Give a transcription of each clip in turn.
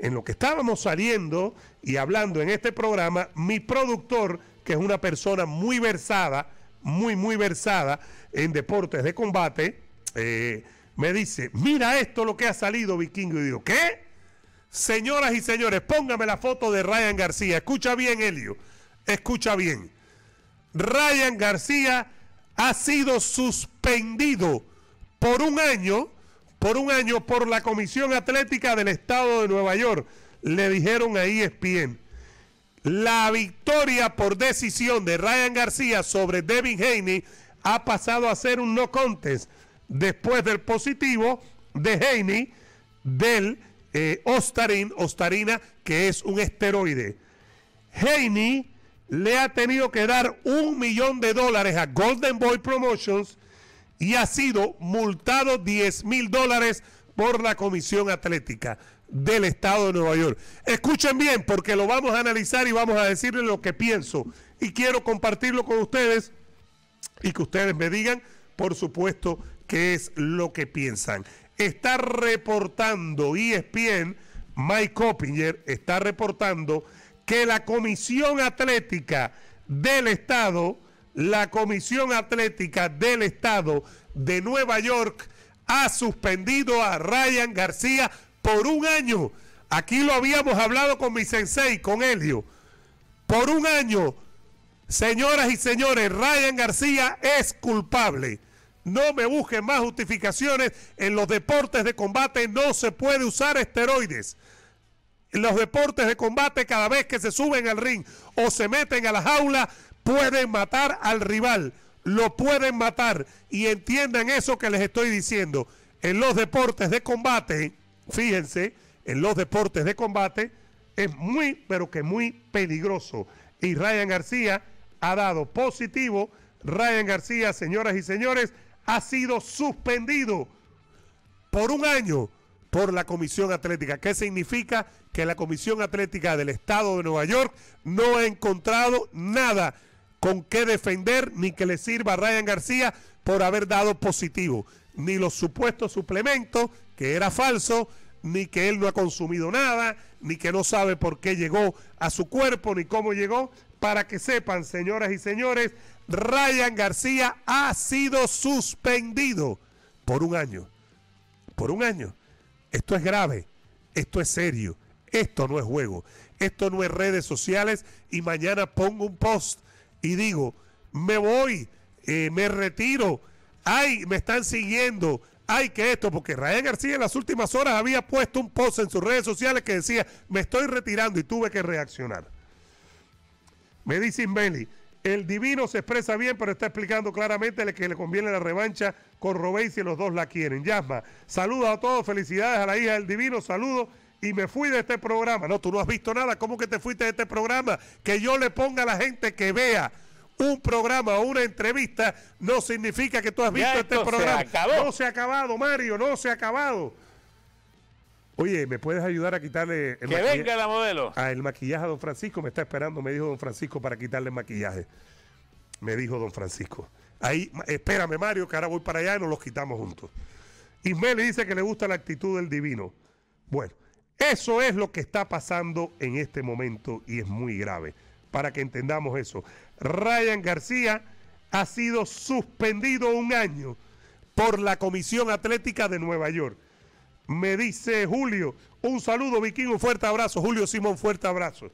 en lo que estábamos saliendo y hablando en este programa, mi productor, que es una persona muy versada, muy, muy versada en deportes de combate, eh, me dice, mira esto lo que ha salido vikingo. Y digo, ¿qué? Señoras y señores, póngame la foto de Ryan García. Escucha bien, Helio. Escucha bien. Ryan García ha sido suspendido por un año por un año por la Comisión Atlética del Estado de Nueva York, le dijeron a ESPN. La victoria por decisión de Ryan García sobre Devin Haney ha pasado a ser un no contest después del positivo de Haney del eh, Ostarin, Ostarina, que es un esteroide. Haney le ha tenido que dar un millón de dólares a Golden Boy Promotions y ha sido multado 10 mil dólares por la Comisión Atlética del Estado de Nueva York. Escuchen bien porque lo vamos a analizar y vamos a decirles lo que pienso y quiero compartirlo con ustedes y que ustedes me digan, por supuesto, qué es lo que piensan. Está reportando y e ESPN, Mike Coppinger está reportando que la Comisión Atlética del Estado la Comisión Atlética del Estado de Nueva York ha suspendido a Ryan García por un año. Aquí lo habíamos hablado con mi sensei, con Elio. Por un año, señoras y señores, Ryan García es culpable. No me busquen más justificaciones. En los deportes de combate no se puede usar esteroides. En los deportes de combate, cada vez que se suben al ring o se meten a la jaula, pueden matar al rival, lo pueden matar. Y entiendan eso que les estoy diciendo. En los deportes de combate, fíjense, en los deportes de combate es muy, pero que muy peligroso. Y Ryan García ha dado positivo. Ryan García, señoras y señores, ha sido suspendido por un año por la Comisión Atlética. ¿Qué significa? Que la Comisión Atlética del Estado de Nueva York no ha encontrado nada con qué defender ni que le sirva a Ryan García por haber dado positivo. Ni los supuestos suplementos, que era falso, ni que él no ha consumido nada, ni que no sabe por qué llegó a su cuerpo, ni cómo llegó. Para que sepan, señoras y señores, Ryan García ha sido suspendido por un año. Por un año. Esto es grave, esto es serio, esto no es juego, esto no es redes sociales y mañana pongo un post y digo, me voy, eh, me retiro, ay, me están siguiendo, ay, que esto, porque Rael García en las últimas horas había puesto un post en sus redes sociales que decía, me estoy retirando y tuve que reaccionar. Me dicen, Meli, el divino se expresa bien, pero está explicando claramente que le conviene la revancha con Robey si los dos la quieren. Yasma, saludos a todos, felicidades a la hija del divino, saludos y me fui de este programa. No, tú no has visto nada. ¿Cómo que te fuiste de este programa? Que yo le ponga a la gente que vea un programa o una entrevista no significa que tú has visto este programa. Se no se ha acabado, Mario, no se ha acabado. Oye, ¿me puedes ayudar a quitarle el que venga la modelo. a ah, el maquillaje a don Francisco me está esperando, me dijo don Francisco para quitarle el maquillaje. Me dijo don Francisco. Ahí, espérame, Mario, que ahora voy para allá y nos los quitamos juntos. le dice que le gusta la actitud del divino. Bueno, eso es lo que está pasando en este momento y es muy grave. Para que entendamos eso, Ryan García ha sido suspendido un año por la Comisión Atlética de Nueva York. Me dice Julio, un saludo Vikingo, fuerte abrazo. Julio Simón, fuerte abrazo.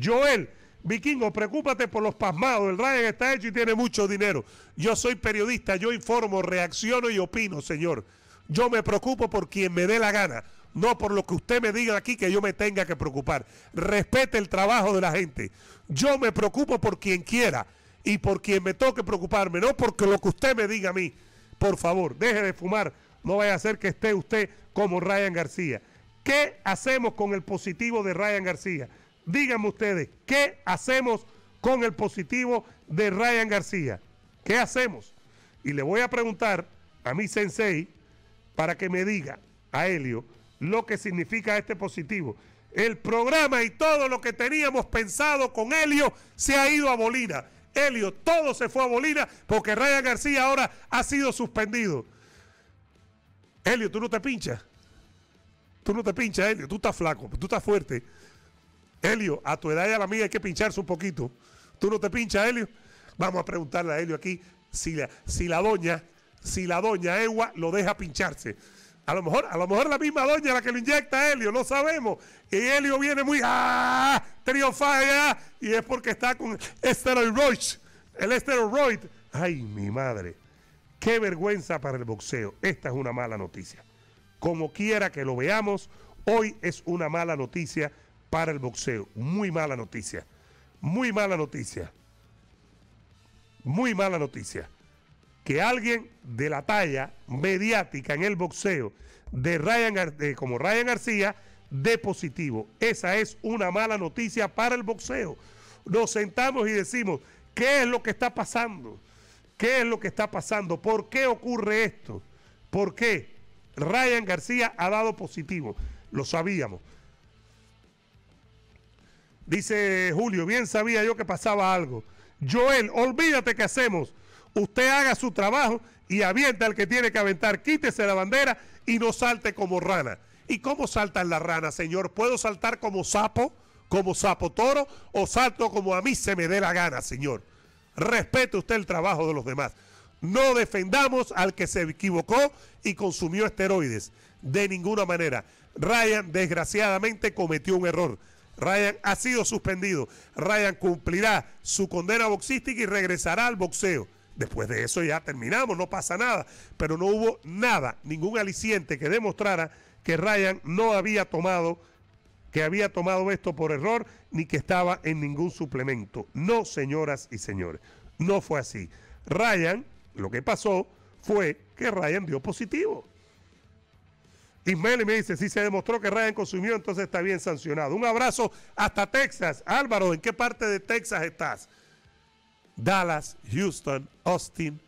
Joel, Vikingo, oh, preocúpate por los pasmados. El Ryan está hecho y tiene mucho dinero. Yo soy periodista, yo informo, reacciono y opino, señor. Yo me preocupo por quien me dé la gana no por lo que usted me diga aquí que yo me tenga que preocupar. Respete el trabajo de la gente. Yo me preocupo por quien quiera y por quien me toque preocuparme, no porque lo que usted me diga a mí. Por favor, deje de fumar. No vaya a ser que esté usted como Ryan García. ¿Qué hacemos con el positivo de Ryan García? Díganme ustedes, ¿qué hacemos con el positivo de Ryan García? ¿Qué hacemos? Y le voy a preguntar a mi sensei para que me diga a Helio lo que significa este positivo. El programa y todo lo que teníamos pensado con Helio se ha ido a Bolina. Helio, todo se fue a Bolina porque Ryan García ahora ha sido suspendido. Helio, tú no te pinchas. Tú no te pinchas, Helio. Tú estás flaco, tú estás fuerte. Helio, a tu edad y a la mía hay que pincharse un poquito. Tú no te pinchas, Helio. Vamos a preguntarle a Helio aquí si la, si la doña, si la doña Ewa lo deja pincharse. A lo mejor, a lo mejor la misma doña la que lo inyecta a Helio, no sabemos. Y Helio viene muy ¡ah! ya ah, y es porque está con esteroid, el esteroid. Ay, mi madre. Qué vergüenza para el boxeo. Esta es una mala noticia. Como quiera que lo veamos, hoy es una mala noticia para el boxeo. Muy mala noticia. Muy mala noticia. Muy mala noticia que alguien de la talla mediática en el boxeo de Ryan, como Ryan García dé positivo. Esa es una mala noticia para el boxeo. Nos sentamos y decimos, ¿qué es lo que está pasando? ¿Qué es lo que está pasando? ¿Por qué ocurre esto? ¿Por qué Ryan García ha dado positivo? Lo sabíamos. Dice Julio, bien sabía yo que pasaba algo. Joel, olvídate que hacemos usted haga su trabajo y avienta al que tiene que aventar, quítese la bandera y no salte como rana. ¿Y cómo saltan las ranas, señor? ¿Puedo saltar como sapo, como sapo toro, o salto como a mí se me dé la gana, señor? Respete usted el trabajo de los demás. No defendamos al que se equivocó y consumió esteroides. De ninguna manera. Ryan, desgraciadamente, cometió un error. Ryan ha sido suspendido. Ryan cumplirá su condena boxística y regresará al boxeo. Después de eso ya terminamos, no pasa nada. Pero no hubo nada, ningún aliciente que demostrara que Ryan no había tomado, que había tomado esto por error, ni que estaba en ningún suplemento. No, señoras y señores, no fue así. Ryan, lo que pasó fue que Ryan dio positivo. Ismael me dice, si se demostró que Ryan consumió, entonces está bien sancionado. Un abrazo hasta Texas. Álvaro, ¿en qué parte de Texas estás? Dallas, Houston, Austin.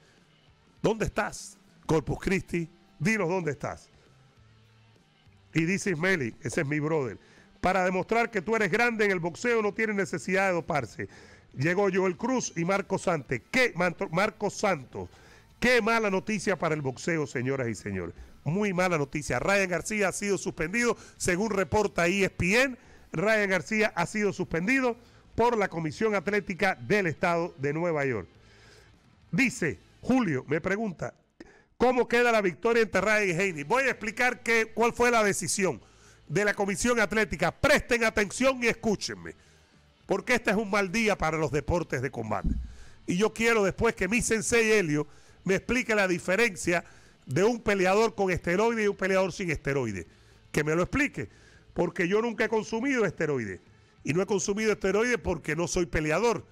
¿Dónde estás? Corpus Christi, dinos dónde estás. Y dice Ismeli, ese es mi brother. Para demostrar que tú eres grande en el boxeo, no tienes necesidad de doparse. Llegó Joel Cruz y Marco Sante. ¿Qué, Marco Santos. Qué mala noticia para el boxeo, señoras y señores. Muy mala noticia. Ryan García ha sido suspendido, según reporta ESPN. Ryan García ha sido suspendido por la Comisión Atlética del Estado de Nueva York. Dice, Julio me pregunta, ¿cómo queda la victoria entre Ryan y Heidi? Voy a explicar cuál fue la decisión de la Comisión Atlética. Presten atención y escúchenme, porque este es un mal día para los deportes de combate. Y yo quiero después que mi sensei Helio me explique la diferencia de un peleador con esteroide y un peleador sin esteroide. Que me lo explique, porque yo nunca he consumido esteroides y no he consumido esteroides porque no soy peleador.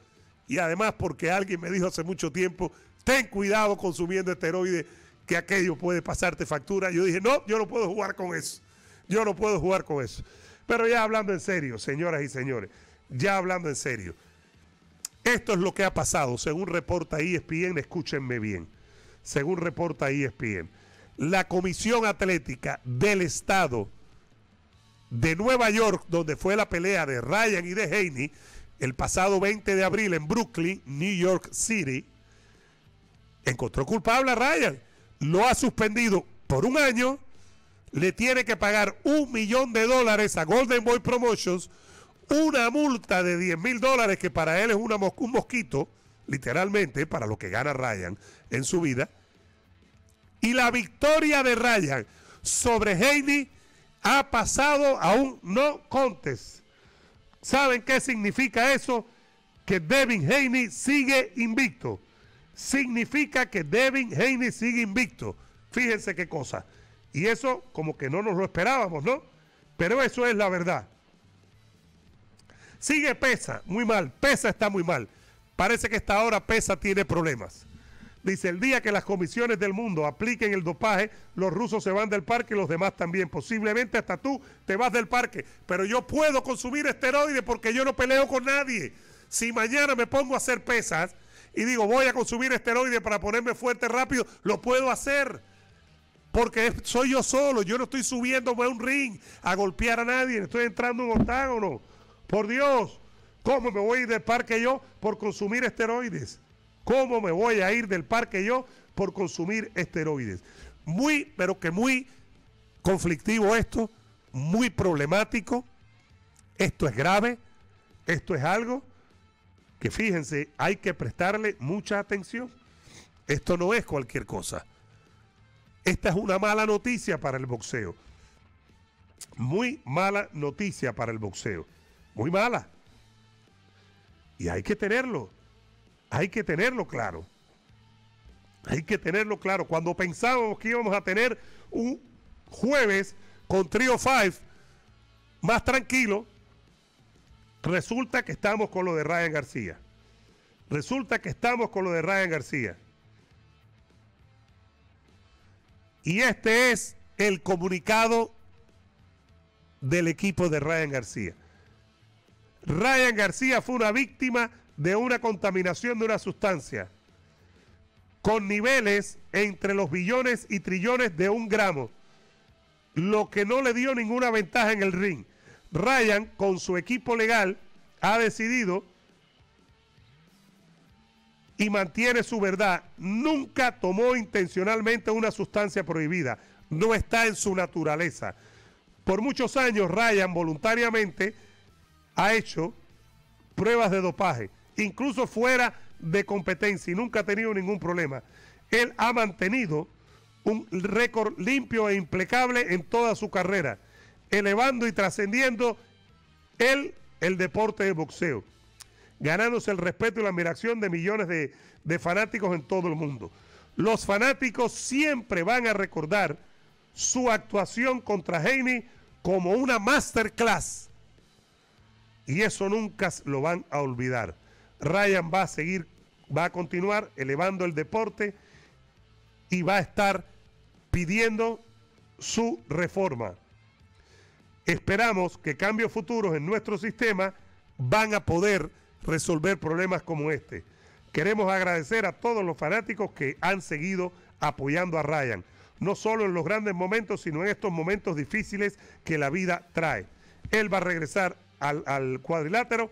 Y además porque alguien me dijo hace mucho tiempo, ten cuidado consumiendo esteroides, que aquello puede pasarte factura. Yo dije, no, yo no puedo jugar con eso. Yo no puedo jugar con eso. Pero ya hablando en serio, señoras y señores, ya hablando en serio. Esto es lo que ha pasado, según reporta ESPN, escúchenme bien, según reporta ESPN. La Comisión Atlética del Estado de Nueva York, donde fue la pelea de Ryan y de Haney el pasado 20 de abril en Brooklyn, New York City, encontró culpable a Ryan. Lo ha suspendido por un año. Le tiene que pagar un millón de dólares a Golden Boy Promotions, una multa de 10 mil dólares, que para él es una un mosquito, literalmente, para lo que gana Ryan en su vida. Y la victoria de Ryan sobre Haney ha pasado aún, no contes. ¿Saben qué significa eso? Que Devin Haney sigue invicto. Significa que Devin Haney sigue invicto. Fíjense qué cosa. Y eso como que no nos lo esperábamos, ¿no? Pero eso es la verdad. Sigue Pesa, muy mal. Pesa está muy mal. Parece que hasta ahora Pesa tiene problemas. Dice, el día que las comisiones del mundo apliquen el dopaje, los rusos se van del parque y los demás también. Posiblemente hasta tú te vas del parque. Pero yo puedo consumir esteroides porque yo no peleo con nadie. Si mañana me pongo a hacer pesas y digo, voy a consumir esteroides para ponerme fuerte rápido, lo puedo hacer. Porque soy yo solo, yo no estoy subiéndome a un ring a golpear a nadie, estoy entrando en un octágono. Por Dios, ¿cómo me voy a ir del parque yo por consumir esteroides? ¿Cómo me voy a ir del parque yo por consumir esteroides? Muy, pero que muy conflictivo esto, muy problemático. Esto es grave, esto es algo que fíjense, hay que prestarle mucha atención. Esto no es cualquier cosa. Esta es una mala noticia para el boxeo. Muy mala noticia para el boxeo. Muy mala. Y hay que tenerlo hay que tenerlo claro. Hay que tenerlo claro. Cuando pensábamos que íbamos a tener un jueves con Trio Five más tranquilo, resulta que estamos con lo de Ryan García. Resulta que estamos con lo de Ryan García. Y este es el comunicado del equipo de Ryan García. Ryan García fue una víctima de una contaminación de una sustancia con niveles entre los billones y trillones de un gramo, lo que no le dio ninguna ventaja en el ring. Ryan, con su equipo legal, ha decidido y mantiene su verdad. Nunca tomó intencionalmente una sustancia prohibida. No está en su naturaleza. Por muchos años, Ryan voluntariamente ha hecho pruebas de dopaje incluso fuera de competencia y nunca ha tenido ningún problema. Él ha mantenido un récord limpio e implacable en toda su carrera, elevando y trascendiendo el deporte de boxeo, ganándose el respeto y la admiración de millones de, de fanáticos en todo el mundo. Los fanáticos siempre van a recordar su actuación contra Heine como una masterclass. Y eso nunca lo van a olvidar. Ryan va a seguir, va a continuar elevando el deporte y va a estar pidiendo su reforma. Esperamos que cambios futuros en nuestro sistema van a poder resolver problemas como este. Queremos agradecer a todos los fanáticos que han seguido apoyando a Ryan, no solo en los grandes momentos, sino en estos momentos difíciles que la vida trae. Él va a regresar al, cuadrilátero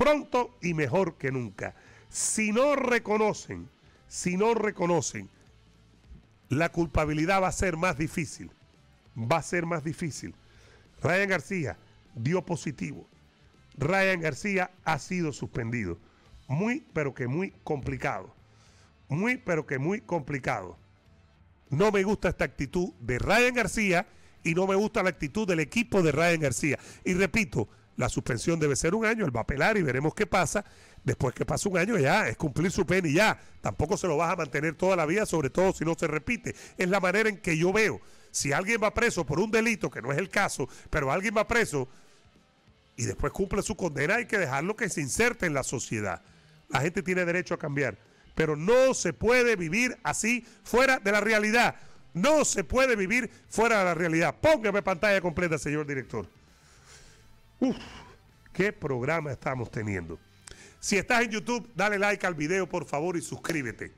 pronto y mejor que nunca. Si no reconocen, si no reconocen, la culpabilidad va a ser más difícil. Va a ser más difícil. Ryan García dio positivo. Ryan García ha sido suspendido. Muy, pero que muy complicado. Muy, pero que muy complicado. No me gusta esta actitud de Ryan García y no me gusta la actitud del equipo de Ryan García. Y repito, la suspensión debe ser un año, él va a apelar y veremos qué pasa. Después que pasa un año ya es cumplir su pena y ya. Tampoco se lo vas a mantener toda la vida, sobre todo si no se repite. Es la manera en que yo veo. Si alguien va preso por un delito, que no es el caso, pero alguien va preso y después cumple su condena, hay que dejarlo que se inserte en la sociedad. La gente tiene derecho a cambiar, pero no se puede vivir así fuera de la realidad. No se puede vivir fuera de la realidad. Póngame pantalla completa, señor director. Uf, qué programa estamos teniendo. Si estás en YouTube, dale like al video, por favor, y suscríbete.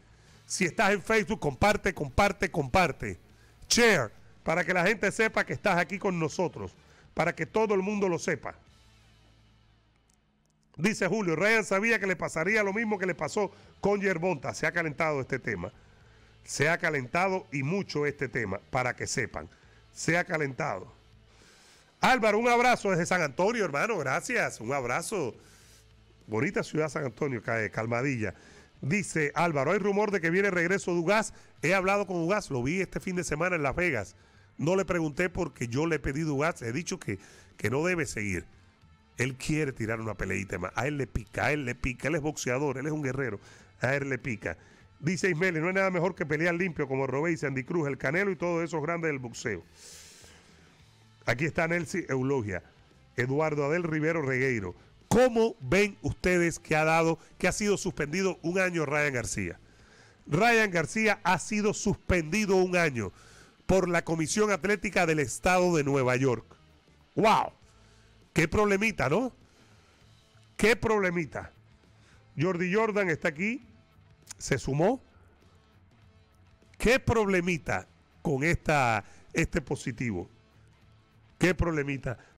Si estás en Facebook, comparte, comparte, comparte. Share, para que la gente sepa que estás aquí con nosotros, para que todo el mundo lo sepa. Dice Julio, Ryan sabía que le pasaría lo mismo que le pasó con Yerbonta. Se ha calentado este tema. Se ha calentado y mucho este tema, para que sepan. Se ha calentado. Álvaro, un abrazo desde San Antonio, hermano, gracias, un abrazo. Bonita ciudad San Antonio, eh, calmadilla. Dice Álvaro, hay rumor de que viene regreso de Ugas. He hablado con Ugas, lo vi este fin de semana en Las Vegas. No le pregunté porque yo le he pedido Ugas, he dicho que, que no debe seguir. Él quiere tirar una peleita más. A él le pica, a él le pica. Él es boxeador, él es un guerrero. A él le pica. Dice Ismael, no hay nada mejor que pelear limpio como Robé y Sandy Cruz, el Canelo y todos esos grandes del boxeo. Aquí está Nelsi Eulogia, Eduardo Adel Rivero Regueiro. ¿Cómo ven ustedes que ha dado, que ha sido suspendido un año Ryan García? Ryan García ha sido suspendido un año por la Comisión Atlética del Estado de Nueva York. ¡Wow! ¡Qué problemita, ¿no? ¡Qué problemita! Jordi Jordan está aquí, se sumó. ¿Qué problemita con esta, este positivo? Qué problemita.